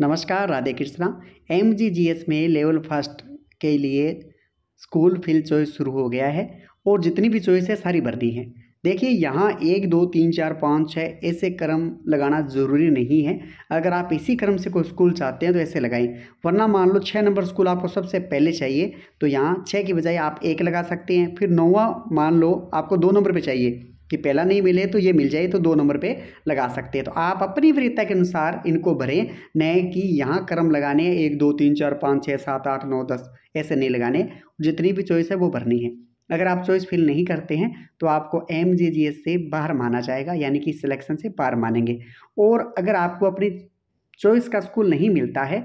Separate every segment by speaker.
Speaker 1: नमस्कार Radhe Krishna M G G S में level first के लिए स्कूल फिल चॉइस शुरू हो गया है और जितनी भी चॉइस है सारी भर दी हैं देखिए यहाँ एक दो तीन चार पाँच छः ऐसे क्रम लगाना ज़रूरी नहीं है अगर आप इसी क्रम से कोई स्कूल चाहते हैं तो ऐसे लगाएं वरना मान लो छः नंबर स्कूल आपको सबसे पहले चाहिए तो यहाँ छः की बजाय आप एक लगा सकते हैं फिर नौवा मान लो आपको दो नंबर पर चाहिए कि पहला नहीं मिले तो ये मिल जाए तो दो नंबर पे लगा सकते हैं तो आप अपनी वीरता के अनुसार इनको भरें नए कि यहाँ क्रम लगाने एक दो तीन चार पाँच छः सात आठ नौ दस ऐसे नहीं लगाने जितनी भी चॉइस है वो भरनी है अगर आप चॉइस फिल नहीं करते हैं तो आपको एम से बाहर माना जाएगा यानी कि सिलेक्शन से बाहर मानेंगे और अगर आपको अपनी चॉइस का स्कूल नहीं मिलता है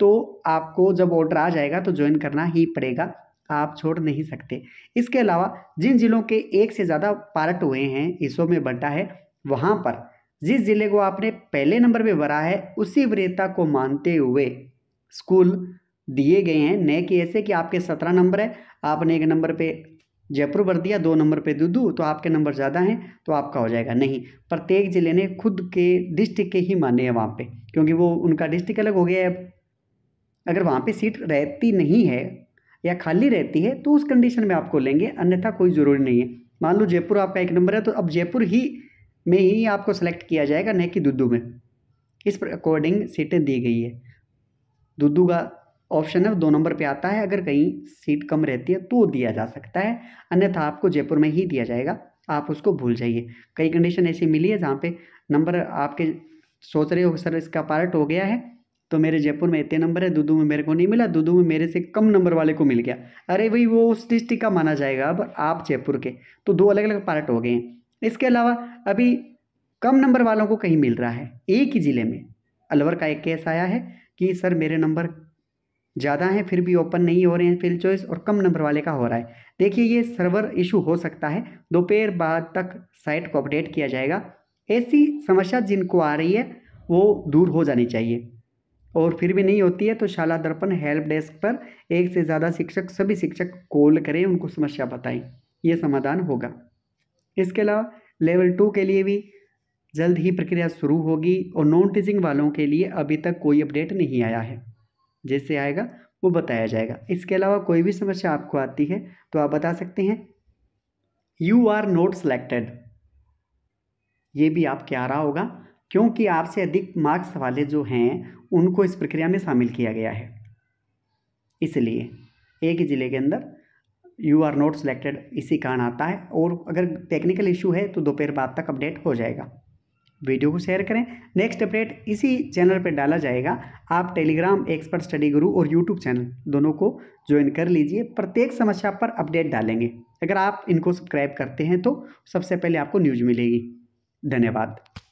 Speaker 1: तो आपको जब ऑर्डर आ जाएगा तो ज्वाइन करना ही पड़ेगा आप छोड़ नहीं सकते इसके अलावा जिन जिलों के एक से ज़्यादा पार्ट हुए हैं हिस्सों में बंटा है वहाँ पर जिस जिले को आपने पहले नंबर पर भरा है उसी वरीयता को मानते हुए स्कूल दिए गए हैं नए के ऐसे कि आपके सत्रह नंबर है आपने एक नंबर पे जयपुर भर दिया दो नंबर पे दुदू तो आपके नंबर ज़्यादा हैं तो आपका हो जाएगा नहीं प्रत्येक ज़िले ने खुद के डिस्ट्रिक्ट के ही माने हैं वहाँ पे क्योंकि वो उनका डिस्ट्रिक्ट अलग हो गया है अगर वहाँ पे सीट रहती नहीं है या खाली रहती है तो उस कंडीशन में आपको लेंगे अन्यथा कोई ज़रूरी नहीं है मान लो जयपुर आपका एक नंबर है तो अब जयपुर ही में ही आपको सेलेक्ट किया जाएगा न कि दुद्दू में इस अकॉर्डिंग सीटें दी गई है दुद्दू का ऑप्शन है दो नंबर पे आता है अगर कहीं सीट कम रहती है तो दिया जा सकता है अन्यथा आपको जयपुर में ही दिया जाएगा आप उसको भूल जाइए कई कंडीशन ऐसी मिली है जहाँ पे नंबर आपके सोच रहे हो सर इसका पार्ट हो गया है तो मेरे जयपुर में इतने नंबर है दूदू में मेरे को नहीं मिला दूदू में मेरे से कम नंबर वाले को मिल गया अरे भाई वो उस डिस्ट्रिक्ट का माना जाएगा अब आप जयपुर के तो दो अलग अलग पार्ट हो गए हैं इसके अलावा अभी कम नंबर वालों को कहीं मिल रहा है एक ही ज़िले में अलवर का एक केस आया है कि सर मेरे नंबर ज़्यादा हैं फिर भी ओपन नहीं हो रहे हैं फिर चॉइस और कम नंबर वाले का हो रहा है देखिए ये सर्वर इशू हो सकता है दोपहर बाद तक साइट को अपडेट किया जाएगा ऐसी समस्या जिनको आ रही है वो दूर हो जानी चाहिए और फिर भी नहीं होती है तो शाला दर्पण हेल्प डेस्क पर एक से ज़्यादा शिक्षक सभी शिक्षक कॉल करें उनको समस्या बताएं ये समाधान होगा इसके अलावा लेवल टू के लिए भी जल्द ही प्रक्रिया शुरू होगी और नॉन टीचिंग वालों के लिए अभी तक कोई अपडेट नहीं आया है जैसे आएगा वो बताया जाएगा इसके अलावा कोई भी समस्या आपको आती है तो आप बता सकते हैं यू आर नॉट सेलेक्टेड ये भी आपके आ रहा होगा क्योंकि आपसे अधिक मार्क्स वाले जो हैं उनको इस प्रक्रिया में शामिल किया गया है इसलिए एक ही ज़िले के अंदर यू आर नॉट सिलेक्टेड इसी कारण आता है और अगर टेक्निकल इशू है तो दोपहर बाद तक अपडेट हो जाएगा वीडियो को शेयर करें नेक्स्ट अपडेट इसी चैनल पर डाला जाएगा आप टेलीग्राम एक्सपर्ट स्टडी गुरु और यूट्यूब चैनल दोनों को ज्वाइन कर लीजिए प्रत्येक समस्या पर अपडेट डालेंगे अगर आप इनको सब्सक्राइब करते हैं तो सबसे पहले आपको न्यूज़ मिलेगी धन्यवाद